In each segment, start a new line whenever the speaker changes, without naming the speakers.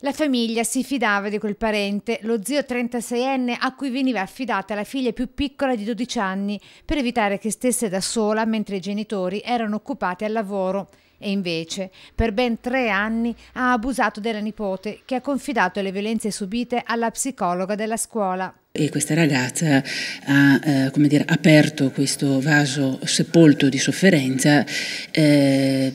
La famiglia si fidava di quel parente, lo zio 36enne a cui veniva affidata la figlia più piccola di 12 anni per evitare che stesse da sola mentre i genitori erano occupati al lavoro. E invece, per ben tre anni, ha abusato della nipote che ha confidato le violenze subite alla psicologa della scuola.
E questa ragazza ha eh, dire, aperto questo vaso sepolto di sofferenza eh,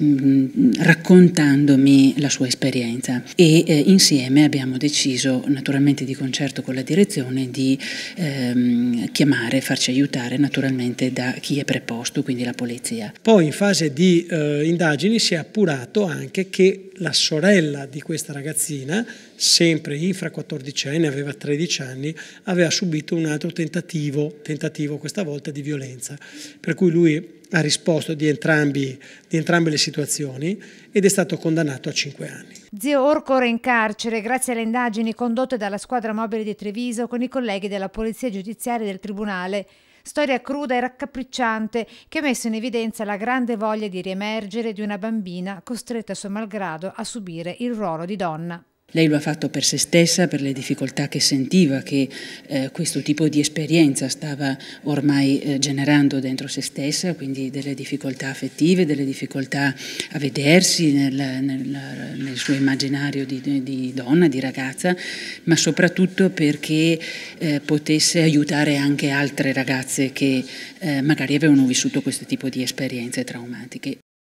raccontandomi la sua esperienza e eh, insieme abbiamo deciso naturalmente di concerto con la direzione di ehm, chiamare, farci aiutare naturalmente da chi è preposto, quindi la polizia.
Poi in fase di eh, indagini si è appurato anche che la sorella di questa ragazzina, sempre infra 14 anni, aveva 13 anni, aveva subito un altro tentativo, tentativo questa volta di violenza, per cui lui ha risposto di, entrambi, di entrambe le situazioni ed è stato condannato a 5 anni.
Zio Orco era in carcere grazie alle indagini condotte dalla squadra mobile di Treviso con i colleghi della Polizia Giudiziaria del Tribunale. Storia cruda e raccapricciante che ha messo in evidenza la grande voglia di riemergere di una bambina costretta a suo malgrado a subire il ruolo di donna.
Lei lo ha fatto per se stessa, per le difficoltà che sentiva, che eh, questo tipo di esperienza stava ormai eh, generando dentro se stessa, quindi delle difficoltà affettive, delle difficoltà a vedersi nel, nel, nel suo immaginario di, di, donna, di ragazza, ma soprattutto perché eh, potesse aiutare anche altre ragazze che eh, magari avevano vissuto questo tipo di esperienze traumatiche.